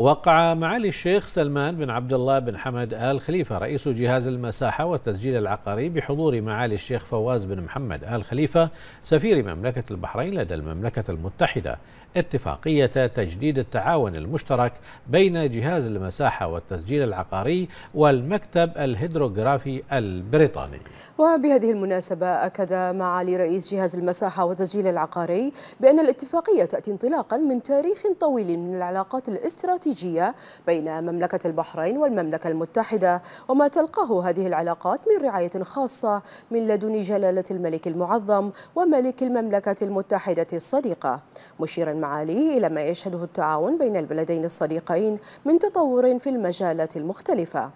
وقع معالي الشيخ سلمان بن عبد الله بن حمد آل خليفة رئيس جهاز المساحة والتسجيل العقاري بحضور معالي الشيخ فواز بن محمد آل خليفة سفير مملكة البحرين لدى المملكة المتحدة اتفاقية تجديد التعاون المشترك بين جهاز المساحة والتسجيل العقاري والمكتب الهيدروغرافي البريطاني وبهذه المناسبة أكد معالي رئيس جهاز المساحة والتسجيل العقاري بأن الاتفاقية تأتي انطلاقا من تاريخ طويل من العلاقات الاستراتيجية الاستراتيجية بين مملكة البحرين والمملكة المتحدة وما تلقاه هذه العلاقات من رعاية خاصة من لدن جلالة الملك المعظم وملك المملكة المتحدة الصديقة مشيرا معاليه إلى ما يشهده التعاون بين البلدين الصديقين من تطور في المجالات المختلفة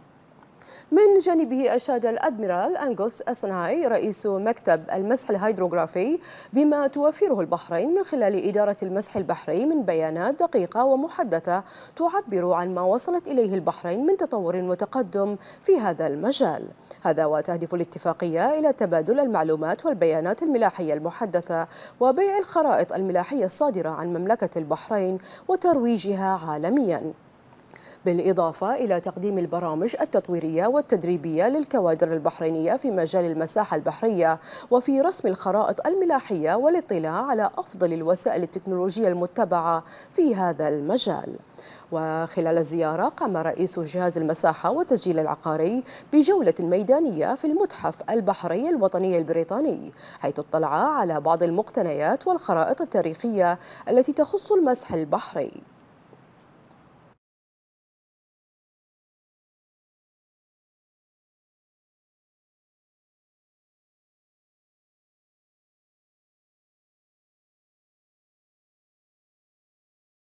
من جانبه أشاد الأدميرال أنغوس أسنهاي رئيس مكتب المسح الهيدروغرافي بما توفره البحرين من خلال إدارة المسح البحري من بيانات دقيقة ومحدثة تعبر عن ما وصلت إليه البحرين من تطور وتقدم في هذا المجال هذا وتهدف الاتفاقية إلى تبادل المعلومات والبيانات الملاحية المحدثة وبيع الخرائط الملاحية الصادرة عن مملكة البحرين وترويجها عالمياً بالإضافة إلى تقديم البرامج التطويرية والتدريبية للكوادر البحرينية في مجال المساحة البحرية وفي رسم الخرائط الملاحية والاطلاع على أفضل الوسائل التكنولوجية المتبعة في هذا المجال وخلال الزيارة قام رئيس جهاز المساحة والتسجيل العقاري بجولة ميدانية في المتحف البحري الوطني البريطاني حيث اطلع على بعض المقتنيات والخرائط التاريخية التي تخص المسح البحري